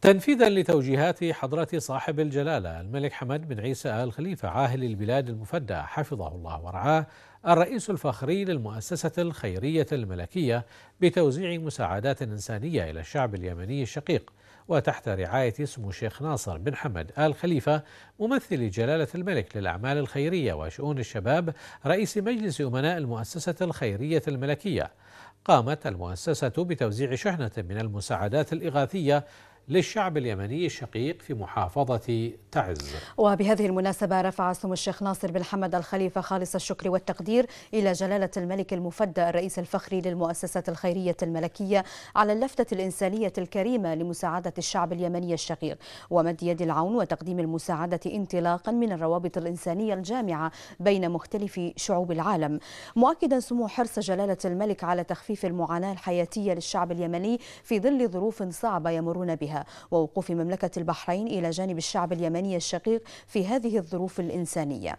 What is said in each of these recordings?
تنفيذا لتوجيهات حضرة صاحب الجلالة الملك حمد بن عيسى آل خليفة عاهل البلاد المفدى حفظه الله ورعاه الرئيس الفخري للمؤسسة الخيرية الملكية بتوزيع مساعدات إنسانية إلى الشعب اليمني الشقيق وتحت رعاية سمو الشيخ ناصر بن حمد آل خليفة ممثل جلالة الملك للأعمال الخيرية وشؤون الشباب رئيس مجلس أمناء المؤسسة الخيرية الملكية قامت المؤسسة بتوزيع شحنة من المساعدات الإغاثية للشعب اليمني الشقيق في محافظة تعز وبهذه المناسبة رفع سمو الشيخ ناصر بن حمد الخليفة خالص الشكر والتقدير إلى جلالة الملك المفدى الرئيس الفخري للمؤسسات الخيرية الملكية على اللفتة الإنسانية الكريمة لمساعدة الشعب اليمني الشقيق ومد يد العون وتقديم المساعدة انطلاقا من الروابط الإنسانية الجامعة بين مختلف شعوب العالم مؤكدا سمو حرص جلالة الملك على تخفيف المعاناة الحياتية للشعب اليمني في ظل ظروف صعبة يمرون بها ووقوف مملكة البحرين إلى جانب الشعب اليمني الشقيق في هذه الظروف الإنسانية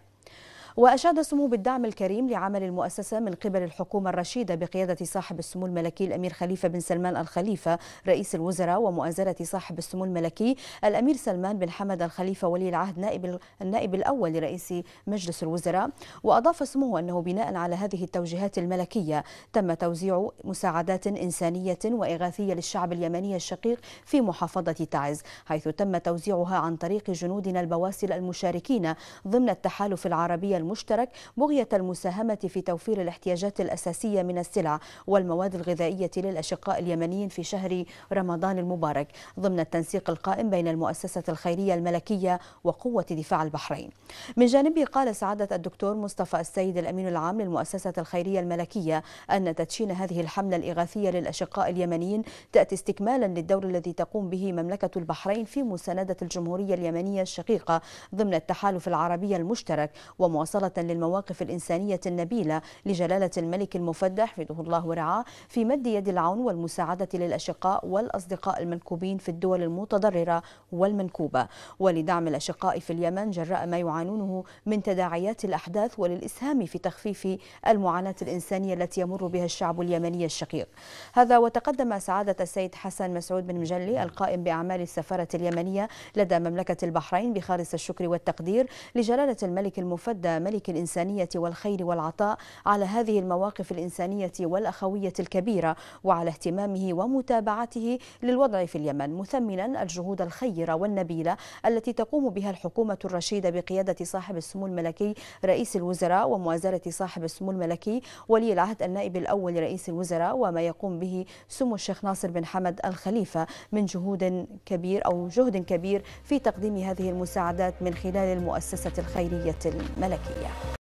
وأشاد سمو بالدعم الكريم لعمل المؤسسة من قبل الحكومة الرشيدة بقيادة صاحب السمو الملكي الأمير خليفة بن سلمان الخليفة رئيس الوزراء ومؤازرة صاحب السمو الملكي الأمير سلمان بن حمد الخليفة ولي العهد نائب النائب الأول لرئيس مجلس الوزراء وأضاف سموه أنه بناء على هذه التوجيهات الملكية تم توزيع مساعدات إنسانية وإغاثية للشعب اليمني الشقيق في محافظة تعز حيث تم توزيعها عن طريق جنودنا البواسل المشاركين ضمن التحالف العربي المشترك بغية المساهمة في توفير الاحتياجات الأساسية من السلع والمواد الغذائية للأشقاء اليمنيين في شهر رمضان المبارك ضمن التنسيق القائم بين المؤسسة الخيرية الملكية وقوة دفاع البحرين من جانبه قال سعادة الدكتور مصطفى السيد الأمين العام للمؤسسة الخيرية الملكية أن تدشين هذه الحملة الإغاثية للأشقاء اليمنيين تأتي استكمالا للدور الذي تقوم به مملكة البحرين في مساندة الجمهورية اليمنية الشقيقة ضمن التحالف العربي المشترك ومواصلة مواصلة للمواقف الإنسانية النبيلة لجلالة الملك المفدى حفظه الله ورعاه في مد يد العون والمساعدة للأشقاء والأصدقاء المنكوبين في الدول المتضررة والمنكوبة ولدعم الأشقاء في اليمن جراء ما يعانونه من تداعيات الأحداث وللإسهام في تخفيف المعاناة الإنسانية التي يمر بها الشعب اليمني الشقيق هذا وتقدم سعادة السيد حسن مسعود بن مجلي القائم بأعمال السفارة اليمنية لدى مملكة البحرين بخالص الشكر والتقدير لجلالة الملك المفدى ملك الإنسانية والخير والعطاء على هذه المواقف الإنسانية والأخوية الكبيرة وعلى اهتمامه ومتابعته للوضع في اليمن مثمنا الجهود الخيرة والنبيلة التي تقوم بها الحكومة الرشيدة بقيادة صاحب السمو الملكي رئيس الوزراء وموازرة صاحب السمو الملكي ولي العهد النائب الأول لرئيس الوزراء وما يقوم به سمو الشيخ ناصر بن حمد الخليفة من جهود كبير أو جهد كبير في تقديم هذه المساعدات من خلال المؤسسة الخيرية الملكية día.